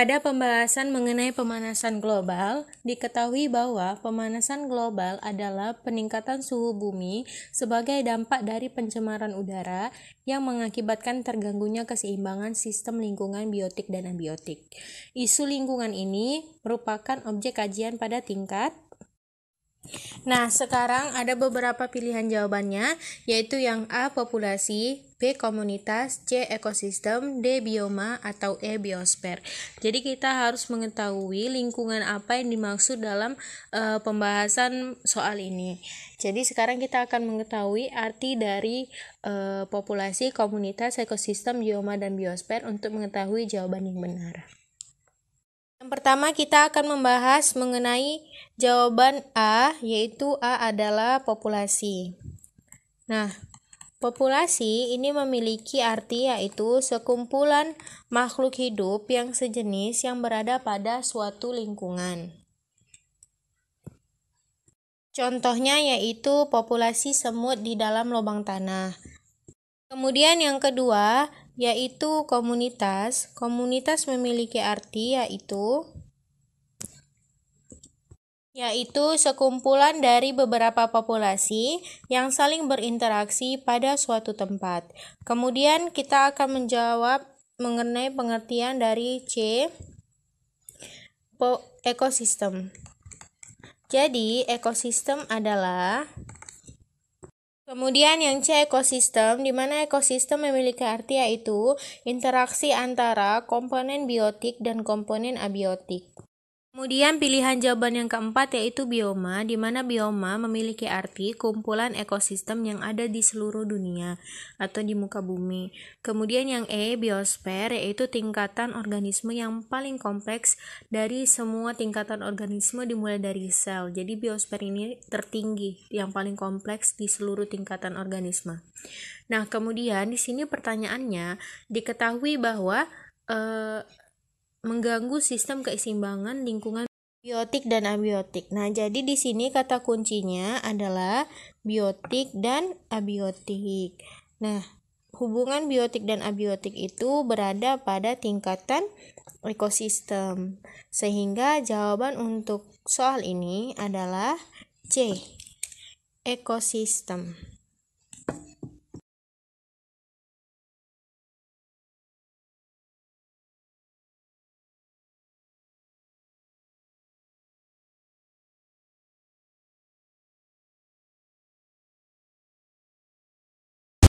Pada pembahasan mengenai pemanasan global, diketahui bahwa pemanasan global adalah peningkatan suhu bumi sebagai dampak dari pencemaran udara yang mengakibatkan terganggunya keseimbangan sistem lingkungan biotik dan abiotik. Isu lingkungan ini merupakan objek kajian pada tingkat Nah, sekarang ada beberapa pilihan jawabannya, yaitu yang A, populasi, B. Komunitas C. Ekosistem D. Bioma atau E. Biosfer jadi kita harus mengetahui lingkungan apa yang dimaksud dalam uh, pembahasan soal ini jadi sekarang kita akan mengetahui arti dari uh, populasi, komunitas, ekosistem, bioma, dan biosfer untuk mengetahui jawaban yang benar yang pertama kita akan membahas mengenai jawaban A, yaitu A adalah populasi. Nah, Populasi ini memiliki arti yaitu sekumpulan makhluk hidup yang sejenis yang berada pada suatu lingkungan. Contohnya yaitu populasi semut di dalam lubang tanah. Kemudian yang kedua yaitu komunitas. Komunitas memiliki arti yaitu yaitu sekumpulan dari beberapa populasi yang saling berinteraksi pada suatu tempat. Kemudian kita akan menjawab mengenai pengertian dari C ekosistem. Jadi, ekosistem adalah Kemudian yang C ekosistem, di mana ekosistem memiliki arti yaitu interaksi antara komponen biotik dan komponen abiotik. Kemudian pilihan jawaban yang keempat yaitu bioma, di mana bioma memiliki arti kumpulan ekosistem yang ada di seluruh dunia atau di muka bumi. Kemudian yang E, biosfer, yaitu tingkatan organisme yang paling kompleks dari semua tingkatan organisme dimulai dari sel. Jadi biosfer ini tertinggi, yang paling kompleks di seluruh tingkatan organisme. Nah, kemudian di sini pertanyaannya, diketahui bahwa eh, mengganggu sistem keseimbangan lingkungan biotik dan abiotik. Nah, jadi di sini kata kuncinya adalah biotik dan abiotik. Nah, hubungan biotik dan abiotik itu berada pada tingkatan ekosistem. Sehingga jawaban untuk soal ini adalah C. Ekosistem.